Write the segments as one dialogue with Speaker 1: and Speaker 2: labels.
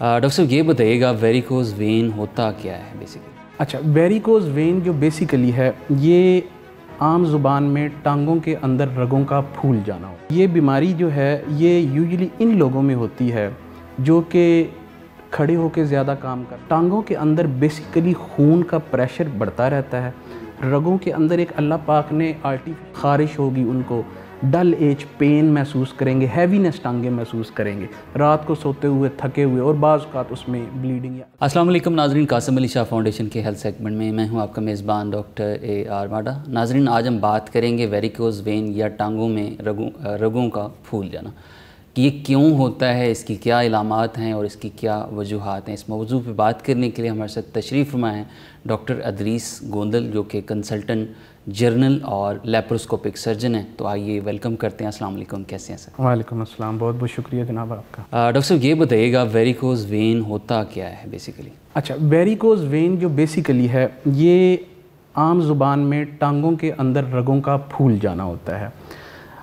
Speaker 1: doctor uh, साहब ये बताइएगा वेरिकोज वेन होता क्या है बेसिकली
Speaker 2: अच्छा वेरिकोज वेन जो बेसिकली है ये आम जुबान में टांगों के अंदर रगों का फूल जाना हो ये बीमारी जो है ये यूजली इन लोगों में होती है जो कि खड़े होकर ज़्यादा काम कर टांगों के अंदर बेसिकली खून का प्रेशर बढ़ता रहता है रगों के अंदर एक अल्लाह पाक ने आर्टी खारिश होगी उनको डल एज पेन महसूस करेंगे हैवीनेस टांगे महसूस करेंगे रात को सोते हुए थके हुए और बाज़ात उसमें ब्लीडिंग
Speaker 1: अस्सलाम वालेकुम नाजरीन कासम अली शाह फाउंडेशन के हेल्थ सेगमेंट में मैं हूं आपका मेज़बान डॉक्टर ए आर माडा नाजरीन आज हम बात करेंगे वेरिकोज वेन या टांगों में रगों रगों का फूल जाना कि ये क्यों होता है इसकी क्या इलामत हैं और इसकी क्या वजूहत हैं इस मौजू पर बात करने के लिए हमारे साथ तशरीफ़ फरमाए हैं डॉक्टर अदरीस गोंदल जो कि कंसल्टेंट जर्नल और लेप्रोस्कोपिक सर्जन हैं तो आइए वेलकम करते हैं अस्सलाम वालेकुम कैसे हैं सर
Speaker 2: वालेकुम अस्सलाम बहुत बहुत शुक्रिया जनाब आपका
Speaker 1: डॉक्टर साहब ये बताइएगा वेरिकोज वेन होता क्या है बेसिकली
Speaker 2: अच्छा वेरिकोज वेन जो बेसिकली है ये आम जुबान में टांगों के अंदर रगों का फूल जाना होता है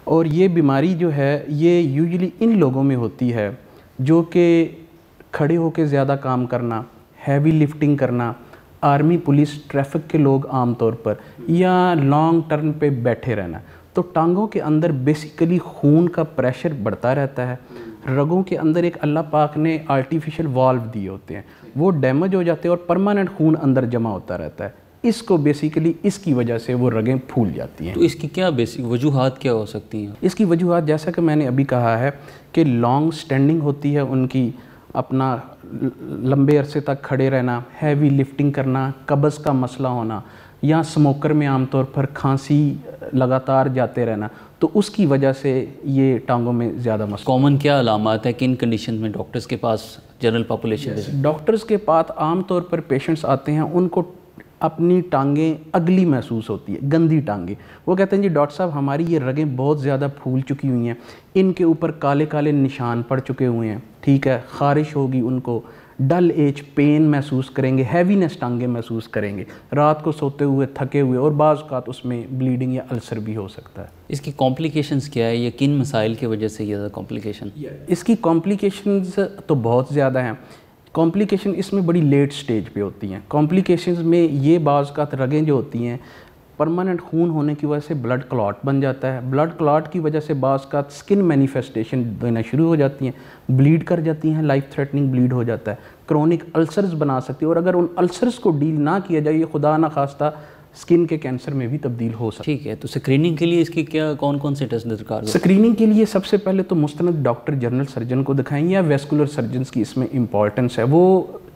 Speaker 2: और ये बीमारी जो है ये यूजली इन लोगों में होती है जो कि खड़े होकर ज़्यादा काम करना हैवी लिफ्टिंग करना आर्मी पुलिस ट्रैफिक के लोग आम तौर पर या लॉन्ग टर्म पे बैठे रहना तो टांगों के अंदर बेसिकली खून का प्रेशर बढ़ता रहता है रगों के अंदर एक अल्लाह पाक ने आर्टिफिशियल वाल्व दिए होते हैं वो डैमेज हो जाते हैं और परमानेंट खून अंदर जमा होता रहता है इसको बेसिकली इसकी वजह से वो रगें फूल जाती हैं तो
Speaker 1: इसकी क्या बेसिक वजूहत क्या हो
Speaker 2: सकती हैं इसकी वजूहत जैसा कि मैंने अभी कहा है कि लॉन्ग स्टैंडिंग होती है उनकी अपना लंबे अरसे तक खड़े रहना हैवी लिफ्टिंग करना कब्ज़ का मसला होना या स्मोकर में आमतौर पर खांसी लगातार जाते रहना तो उसकी वजह से ये टांगों में ज़्यादा मसला कॉमन क्या अलामत है किन कंडीशन में डॉक्टर्स के पास जनरल पॉपुलेशन डॉक्टर्स के पास आमतौर पर पेशेंट्स आते हैं उनको अपनी टांगें अगली महसूस होती है गंदी टांगें वो कहते हैं जी डॉक्टर साहब हमारी ये रगें बहुत ज़्यादा फूल चुकी हुई हैं इनके ऊपर काले काले निशान पड़ चुके हुए हैं ठीक है ख़ारिश होगी उनको डल एज पेन महसूस करेंगे हैवीनेस टांगें महसूस करेंगे रात को सोते हुए थके हुए और बाज़ात उसमें ब्लीडिंग या अल्सर भी हो सकता है इसकी
Speaker 1: कॉम्प्लिकेशंस क्या है या किन मसाइल की वजह से ज़्यादा
Speaker 2: कॉम्प्लिकेशन इसकी कॉम्प्लिकेशंस तो बहुत ज़्यादा हैं कॉम्प्लिकेशन इसमें बड़ी लेट स्टेज पे होती हैं कॉम्प्लिकेशंस में ये बाज़ का रगें जो होती हैं परमानेंट खून होने की वजह से ब्लड क्लॉट बन जाता है ब्लड क्लॉट की वजह से बाज़ का स्किन मैनिफेस्टेशन देना शुरू हो जाती हैं ब्लीड कर जाती हैं लाइफ थ्रेटनिंग ब्लीड हो जाता है क्रोनिक अल्सर्स बना सकती है और अगर उन अल्सर्स को डील ना किया जाए ये खुदा ना खास्ता स्किन के कैंसर में भी तब्दील हो सकता
Speaker 1: ठीक है तो स्क्रीनिंग के लिए इसकी क्या कौन कौन से टेस्ट दरकार
Speaker 2: स्क्रीनिंग के लिए सबसे पहले तो मुस्त डॉक्टर जनरल सर्जन को दिखाएं या वेस्कुलर सर्जन की इसमें इंपॉर्टेंस है वो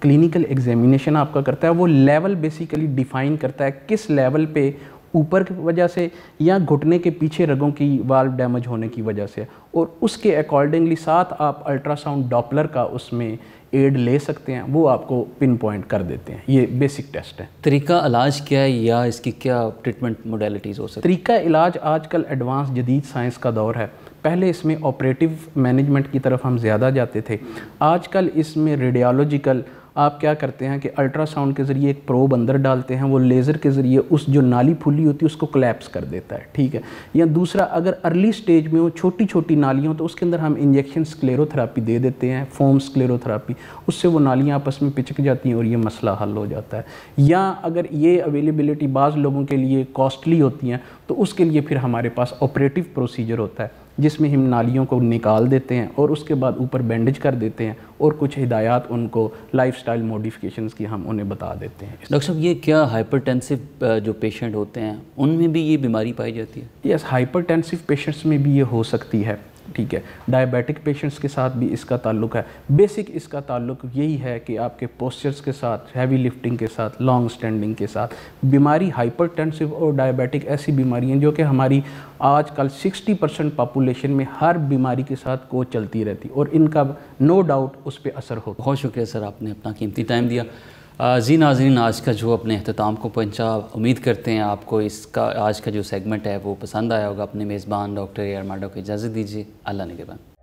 Speaker 2: क्लिनिकल एग्जामिनेशन आपका करता है वो लेवल बेसिकली डिफाइन करता है किस लेवल पे ऊपर की वजह से या घुटने के पीछे रगों की वाल्व डैमेज होने की वजह से और उसके अकॉर्डिंगली साथ आप अल्ट्रासाउंड डॉपलर का उसमें एड ले सकते हैं वो आपको पिन पॉइंट कर देते हैं ये बेसिक टेस्ट है तरीका इलाज क्या है या इसकी क्या ट्रीटमेंट मोडेलिटीज़ हो सकती तरीका इलाज आजकल एडवांस जदीद साइंस का दौर है पहले इसमें ऑपरेटिव मैनेजमेंट की तरफ हम ज़्यादा जाते थे आजकल इसमें रेडियोलॉजिकल आप क्या करते हैं कि अल्ट्रासाउंड के ज़रिए एक प्रोब अंदर डालते हैं वो लेज़र के ज़रिए उस जो नाली फुली होती है उसको क्लैप्स कर देता है ठीक है या दूसरा अगर अर्ली स्टेज में हो छोटी छोटी नालियाँ तो उसके अंदर हम इंजेक्शन स्क्लेरोथेरापी दे देते हैं फोम स्क्लेरोथेरापी उससे वो नालियाँ आपस में पिचक जाती हैं और ये मसला हल हो जाता है या अगर ये अवेलेबिलिटी बाज़ लोगों के लिए कॉस्टली होती हैं तो उसके लिए फिर हमारे पास ऑपरेटिव प्रोसीजर होता है जिसमें हम नालियों को निकाल देते हैं और उसके बाद ऊपर बैंडेज कर देते हैं और कुछ हिदायत उनको लाइफ स्टाइल मॉडिफिकेशन की हम उन्हें बता देते हैं डॉक्टर साहब ये क्या हाइपरटेंसिव जो पेशेंट होते हैं उनमें भी ये बीमारी पाई जाती है यस हाइपरटेंसिव पेशेंट्स में भी ये हो सकती है ठीक है डायबिटिक पेशेंट्स के साथ भी इसका ताल्लुक है बेसिक इसका ताल्लुक यही है कि आपके पोस्चर्स के साथ हैवी लिफ्टिंग के साथ लॉन्ग स्टैंडिंग के साथ बीमारी हाइपरटेंसिव और डायबिटिक ऐसी बीमारियां जो कि हमारी आजकल 60 परसेंट पॉपुलेशन में हर बीमारी के साथ को चलती रहती और इनका नो डाउट उस पर असर हो बहुत शुक्रिया सर आपने अपना कीमती टाइम दिया जी नाजरीन आज का जो अपने अहताम को
Speaker 1: पहुँचा उम्मीद करते हैं आपको इसका आज का जो सेगमेंट है वो पसंद आया होगा अपने मेज़बान डॉक्टर एयरमांडो माडो को इजाज़त दीजिए अल्लाह बाद